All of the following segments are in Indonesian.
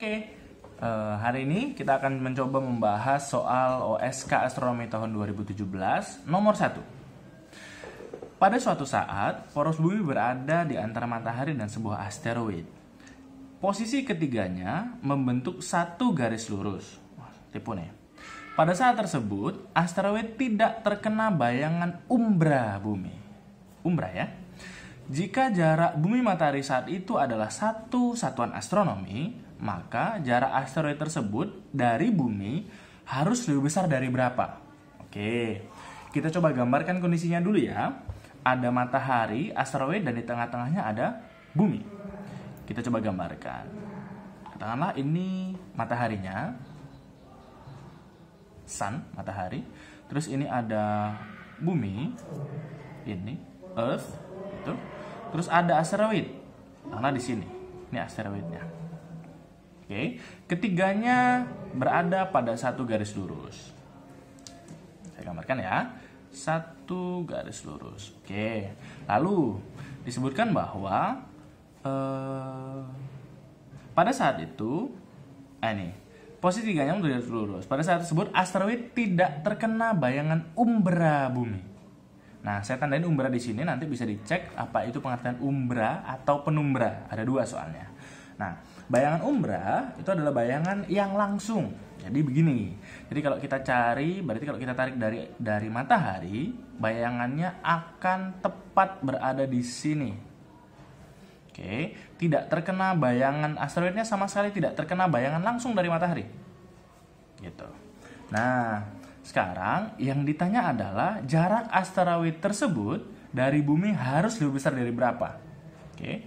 Oke, uh, hari ini kita akan mencoba membahas soal OSK Astronomi tahun 2017, nomor 1. Pada suatu saat, poros bumi berada di antara matahari dan sebuah asteroid. Posisi ketiganya membentuk satu garis lurus. tipu nih. Pada saat tersebut, asteroid tidak terkena bayangan umbra bumi. Umbra ya? Jika jarak bumi matahari saat itu adalah satu satuan astronomi, maka jarak asteroid tersebut dari bumi harus lebih besar dari berapa? Oke, kita coba gambarkan kondisinya dulu ya. Ada matahari, asteroid, dan di tengah-tengahnya ada bumi. Kita coba gambarkan. Katakanlah ini mataharinya. Sun, matahari. Terus ini ada bumi. Ini, Earth. itu. Terus ada asteroid. Karena di sini. Ini asteroidnya. Oke. Ketiganya berada pada satu garis lurus. Saya gambarkan ya. Satu garis lurus. Oke. Lalu disebutkan bahwa eh, pada saat itu eh nih posisi tiganya menjadi lurus. Pada saat tersebut, asteroid tidak terkena bayangan umbra bumi. Nah, saya tandain umbra di sini nanti bisa dicek apa itu pengertian umbra atau penumbra. Ada dua soalnya. Nah, bayangan umbra itu adalah bayangan yang langsung. Jadi begini. Jadi kalau kita cari, berarti kalau kita tarik dari dari matahari, bayangannya akan tepat berada di sini. Oke, tidak terkena bayangan asteroidnya sama sekali tidak terkena bayangan langsung dari matahari. Gitu. Nah, sekarang yang ditanya adalah jarak asteroid tersebut dari bumi harus lebih besar dari berapa? Oke.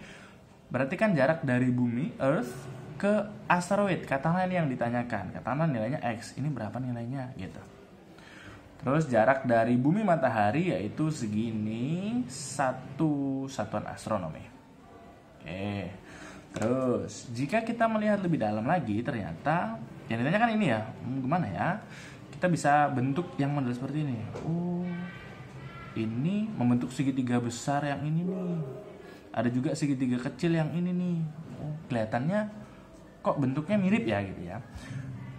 Berarti kan jarak dari bumi Earth ke asteroid, katakanlah ini yang ditanyakan. Katakanlah nilainya x, ini berapa nilainya gitu. Terus jarak dari bumi matahari yaitu segini satu satuan astronomi. Oke. Terus, jika kita melihat lebih dalam lagi, ternyata yang ditanyakan ini ya, hmm, gimana ya? kita bisa bentuk yang model seperti ini oh ini membentuk segitiga besar yang ini nih ada juga segitiga kecil yang ini nih oh, kelihatannya kok bentuknya mirip ya gitu ya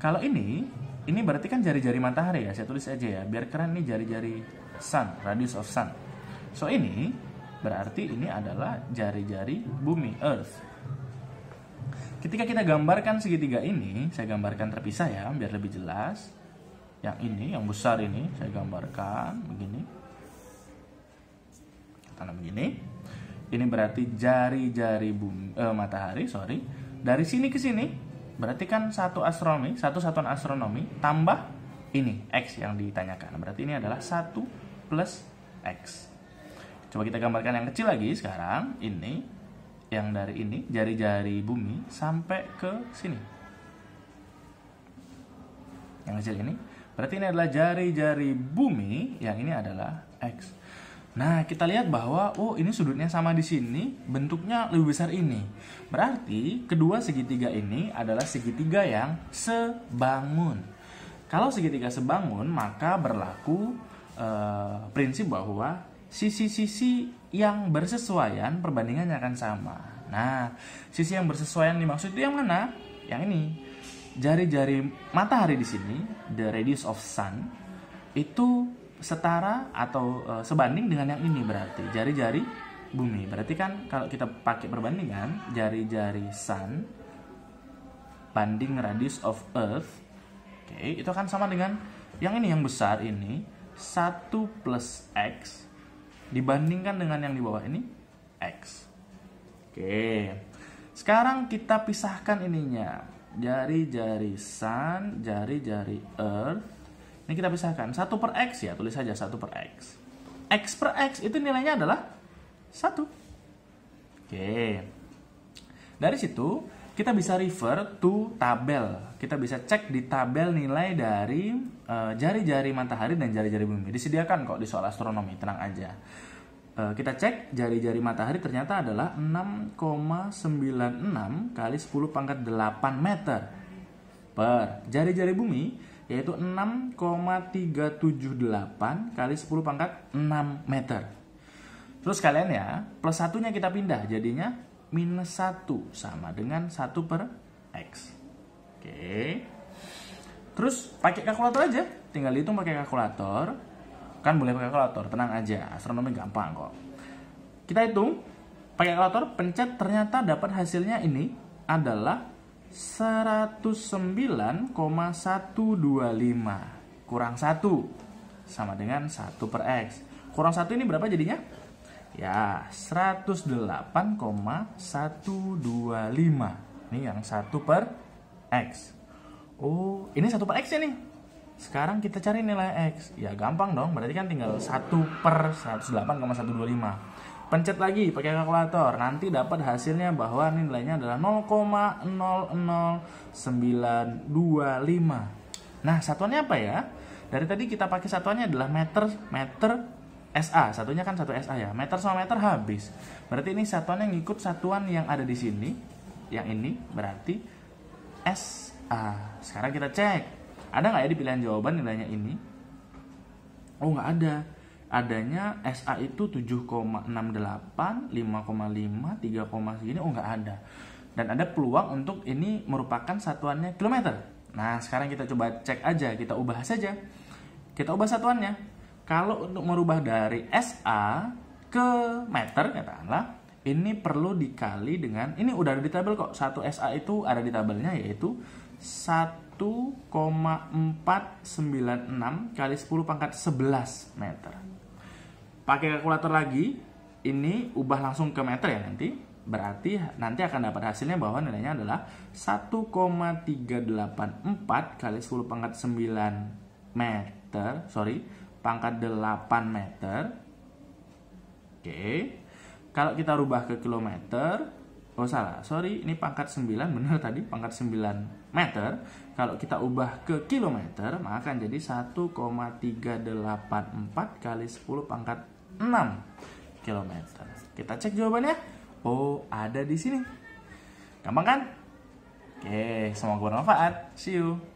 kalau ini ini berarti kan jari-jari matahari ya saya tulis aja ya biar keren nih jari-jari sun radius of sun so ini berarti ini adalah jari-jari bumi earth ketika kita gambarkan segitiga ini saya gambarkan terpisah ya biar lebih jelas yang ini yang besar ini saya gambarkan begini tanam begini ini berarti jari-jari eh, matahari sorry dari sini ke sini berarti kan satu astronomi satu satuan astronomi tambah ini x yang ditanyakan berarti ini adalah satu plus x coba kita gambarkan yang kecil lagi sekarang ini yang dari ini jari-jari bumi sampai ke sini yang kecil ini Berarti ini adalah jari-jari bumi, yang ini adalah X. Nah, kita lihat bahwa oh ini sudutnya sama di sini, bentuknya lebih besar ini. Berarti kedua segitiga ini adalah segitiga yang sebangun. Kalau segitiga sebangun, maka berlaku eh, prinsip bahwa sisi-sisi yang bersesuaian perbandingannya akan sama. Nah, sisi yang bersesuaian dimaksud itu yang mana? Yang ini, jari-jari matahari di sini, the radius of sun, itu setara atau eh, sebanding dengan yang ini berarti jari-jari bumi. Berarti kan kalau kita pakai perbandingan jari-jari sun banding radius of earth, oke okay, itu akan sama dengan yang ini yang besar ini 1 plus x dibandingkan dengan yang di bawah ini x. Oke. Okay. Sekarang kita pisahkan ininya jari-jari sun, jari-jari earth. Ini kita pisahkan. 1 per x ya, tulis saja 1 per x. x per x itu nilainya adalah 1. Oke. Dari situ, kita bisa refer to tabel. Kita bisa cek di tabel nilai dari eh, jari-jari uh, jari -jari matahari dan jari-jari bumi. Disediakan kok di soal astronomi, tenang aja. Eh, kita cek jari-jari matahari ternyata adalah 6,96 kali 10 pangkat 8 meter per jari-jari bumi yaitu 6,378 kali 10 pangkat 6 meter. Terus kalian ya, plus satunya kita pindah jadinya minus 1 sama dengan 1 per X. Oke. Terus pakai kalkulator aja, tinggal hitung pakai kalkulator Kan boleh pakai kalkulator, tenang aja. Astronomi gampang kok. Kita hitung pakai kalkulator, pencet ternyata dapat hasilnya ini adalah 109,125 kurang 1 sama dengan 1 per X. Kurang 1 ini berapa jadinya? Ya, 108,125. Ini yang 1 per X. Oh, ini 1 per X ya nih. Sekarang kita cari nilai X. Ya gampang dong, berarti kan tinggal 1 per 108,125. Pencet lagi pakai kalkulator, nanti dapat hasilnya bahwa nilainya adalah 0,00925. Nah, satuannya apa ya? Dari tadi kita pakai satuannya adalah meter, meter, SA, satunya kan satu SA ya. Meter sama meter habis. Berarti ini satuan yang ngikut satuan yang ada di sini. Yang ini berarti SA. Sekarang kita cek. Ada nggak ya di pilihan jawaban nilainya ini? Oh nggak ada. Adanya SA itu 7,68, 5,5, 3, segini. Oh nggak ada. Dan ada peluang untuk ini merupakan satuannya kilometer. Nah sekarang kita coba cek aja, kita ubah saja. Kita ubah satuannya. Kalau untuk merubah dari SA ke meter katakanlah ini perlu dikali dengan ini udah ada di tabel kok satu SA itu ada di tabelnya yaitu 1 1,496 kali 10 pangkat 11 meter. Pakai kalkulator lagi, ini ubah langsung ke meter ya nanti. Berarti nanti akan dapat hasilnya bahwa nilainya adalah 1,384 kali 10 pangkat 9 meter. Sorry, pangkat 8 meter. Oke. Kalau kita rubah ke kilometer, Oh salah, sorry ini pangkat 9 benar tadi pangkat 9 meter Kalau kita ubah ke kilometer maka akan jadi 1,384 kali 10 pangkat 6 kilometer Kita cek jawabannya Oh ada di sini Gampang kan? Oke, semoga bermanfaat See you